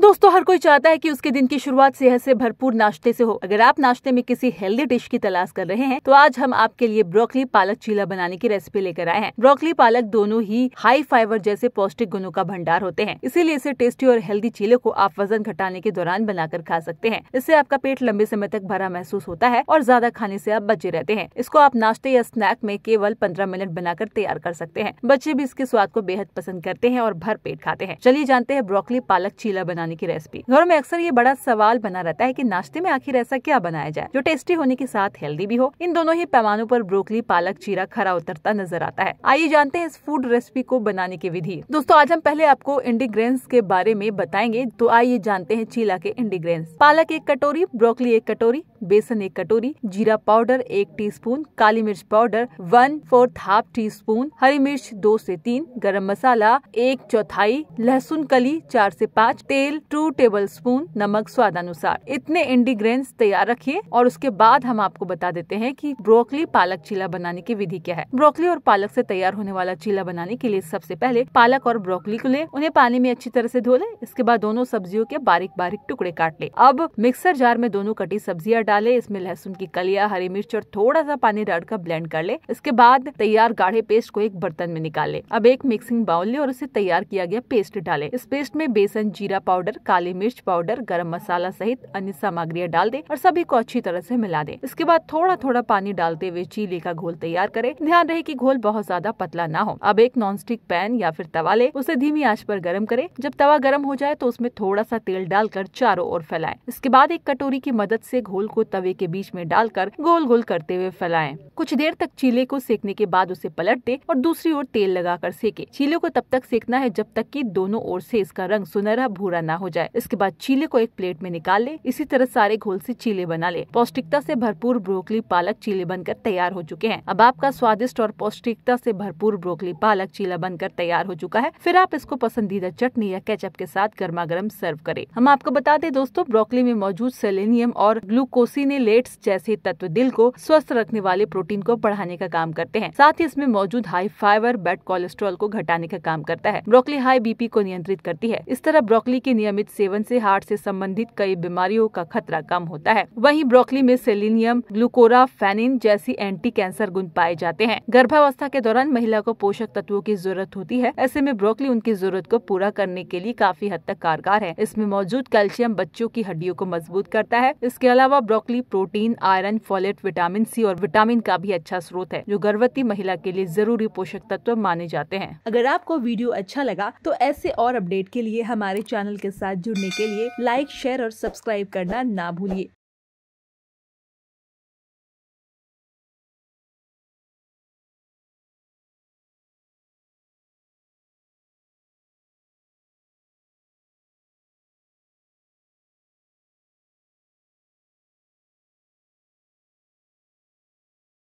दोस्तों हर कोई चाहता है कि उसके दिन की शुरुआत सेहत से भरपूर नाश्ते से हो अगर आप नाश्ते में किसी हेल्दी डिश की तलाश कर रहे हैं तो आज हम आपके लिए ब्रोकली पालक चीला बनाने की रेसिपी लेकर आए हैं ब्रोकली पालक दोनों ही हाई फाइबर जैसे पौष्टिक गुणों का भंडार होते हैं इसीलिए इसे टेस्टी और हेल्दी चीले को आप वजन घटाने के दौरान बनाकर खा सकते हैं इससे आपका पेट लंबे समय तक भरा महसूस होता है और ज्यादा खाने ऐसी आप बचे रहते हैं इसको आप नाश्ते या स्नैक में केवल पंद्रह मिनट बनाकर तैयार कर सकते हैं बच्चे भी इसके स्वाद को बेहद पसंद करते हैं और भर पेट खाते हैं चलिए जानते हैं ब्रोकली पालक चीला बनाने बनाने की रेसिपी घरों में अक्सर ये बड़ा सवाल बना रहता है की नाश्ते में आखिर ऐसा क्या बनाया जाए जो टेस्टी होने के साथ हेल्दी भी हो इन दोनों ही पैमानों पर ब्रोकली पालक चीरा खरा उतरता नजर आता है आइए जानते हैं इस फूड रेसिपी को बनाने की विधि दोस्तों आज हम पहले आपको इंडिग्रेंस के बारे में बताएंगे तो आइए जानते हैं चीला के इंडिग्रेंस पालक एक कटोरी ब्रोकली एक कटोरी बेसन एक कटोरी जीरा पाउडर एक टीस्पून, काली मिर्च powder one fourth half teaspoon हरी मिर्च दो से तीन गरम मसाला एक चौथाई लहसुन कली चार से पाँच तेल टू टेबल स्पून नमक स्वाद अनुसार इतने इंडिग्रेंट्स तैयार रखिए और उसके बाद हम आपको बता देते हैं कि ब्रोकली पालक चीला बनाने की विधि क्या है ब्रोकली और पालक से तैयार होने वाला चीला बनाने के लिए सबसे पहले पालक और ब्रोकली को ले उन्हें पानी में अच्छी तरह से धो ले इसके बाद दोनों सब्जियों के बारीक बारीक टुकड़े काट ले अब मिक्सर जार में दोनों कटी सब्जियां डाले इसमें लहसुन की कलिया हरी मिर्च और थोड़ा सा पानी डालकर ब्लेंड कर ले इसके बाद तैयार गाढ़े पेस्ट को एक बर्तन में निकाले अब एक मिक्सिंग बाउल ले और उसे तैयार किया गया पेस्ट डाले इस पेस्ट में बेसन जीरा पाउडर पाउडर काली मिर्च पाउडर गर्म मसाला सहित अन्य सामग्रियाँ डाल दें और सभी को अच्छी तरह से मिला दें इसके बाद थोड़ा थोड़ा पानी डालते हुए चीले का घोल तैयार करें ध्यान रहे कि घोल बहुत ज्यादा पतला ना हो अब एक नॉन स्टिक पैन या फिर तवा ले उसे धीमी आंच पर गर्म करें जब तवा गर्म हो जाए तो उसमें थोड़ा सा तेल डालकर चारों ओर फैलाएं इसके बाद एक कटोरी की मदद से घोल को तवे के बीच में डालकर गोल गोल करते हुए फैलाएं कुछ देर तक चीले को सेकने के बाद उसे पलट दे और दूसरी ओर तेल लगाकर सेके चीले को तब तक सेकना है जब तक कि दोनों ओर से इसका रंग सुनहरा भूरा न ना हो जाए इसके बाद चीले को एक प्लेट में निकाल ले इसी तरह सारे घोल से चीले बना ले पौष्टिकता से भरपूर ब्रोकली पालक चीले बनकर तैयार हो चुके हैं अब आपका स्वादिष्ट और पौष्टिकता से भरपूर ब्रोकली पालक चीला बनकर तैयार हो चुका है फिर आप इसको पसंदीदा चटनी या कैचअप के साथ गर्मा गर्म सर्व करें हम आपको बता दें दोस्तों ब्रोकली में मौजूद सेलेनियम और ग्लूकोसिनेलेट्स जैसे तत्व दिल को स्वस्थ रखने वाले प्रोटीन को बढ़ाने का काम करते हैं साथ ही इसमें मौजूद हाई फाइबर बेड कोलेस्ट्रॉल को घटाने का काम करता है ब्रोकली हाई बीपी को नियंत्रित करती है इस तरह ब्रोकली के नियमित सेवन से हार्ट से संबंधित कई बीमारियों का खतरा कम होता है वहीं ब्रोकली में सेलिनियम ग्लूकोरा फैनिन जैसी एंटी कैंसर गुण पाए जाते हैं गर्भावस्था के दौरान महिला को पोषक तत्वों की जरूरत होती है ऐसे में ब्रोकली उनकी जरूरत को पूरा करने के लिए काफी हद तक कारगर है इसमें मौजूद कैल्शियम बच्चों की हड्डियों को मजबूत करता है इसके अलावा broccoli protein iron folate vitamin C और विटामिन का भी अच्छा स्रोत है जो गर्भवती महिला के लिए जरूरी पोषक तत्व माने जाते हैं अगर आपको वीडियो अच्छा लगा तो ऐसे और अपडेट के लिए हमारे चैनल के साथ जुड़ने के लिए लाइक शेयर और सब्सक्राइब करना ना भूलिए